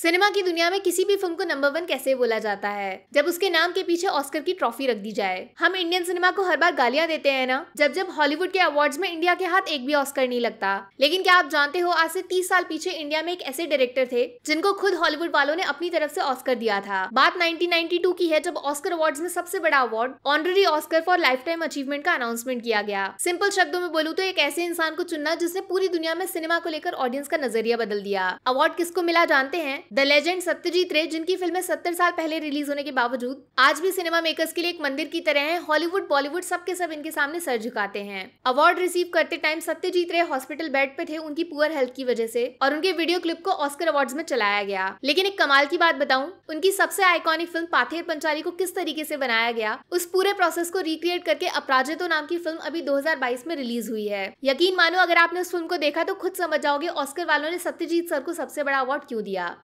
cinema की दुनिया में किसी भी फिल्म को नंबर वन कैसे बोला जाता है जब उसके नाम के पीछे ऑस्कर की ट्रॉफी रख दी जाए हम इंडियन सिनेमा को हर बार गालियां देते हैं ना जब जब हॉलीवुड के अवार्ड में इंडिया के हाथ एक भी ऑस्कर नहीं लगता लेकिन क्या आप जानते हो आज से तीस साल पीछे इंडिया में एक ऐसे डायरेक्टर थे जिनको खुद हॉलीवुड वालों ने अपनी तरफ से ऑस्कर दिया था बात नाइनटीन की है जब ऑस्कर अवार्ड में सबसे बड़ा award honorary Oscar for lifetime achievement का अनाउंसमेंट किया गया सिंपल शब्दों में बोलू तो एक ऐसे इंसान को चुनना जिसने पूरी दुनिया में सिनेमा को लेकर ऑडियंस का नजरिया बदल दिया अवार्ड किसको मिला जानते हैं द लेजेंड सत्यजीत रे जिनकी फिल्में सत्तर साल पहले रिलीज होने के बावजूद आज भी सिनेमा मेकर्स के लिए एक मंदिर की तरह है हॉलीवुड बॉलीवुड सबके सब इनके सामने सर झुकाते हैं अवार्ड रिसीव करते time Satyajit Ray hospital bed पे थे उनकी पुअर हेल्थ की वजह से और उनके वीडियो क्लिप को ऑस्कर अवार्ड में चलाया गया लेकिन एक कमाल की बात बताऊँ उनकी सबसे आइकॉनिक फिल्म पाथेर पंचाली को किस तरीके से बनाया गया उस पूरे प्रोसेस को रिक्रिएट करके अपराजितो नाम की फिल्म अभी दो में रिलीज हुई है यकीन मानो अगर आपने उस फिल्म को देखा तो खुद समझ जाओगे ऑस्कर वालों ने सत्यजीत सर को सबसे बड़ा अवार्ड क्यों दिया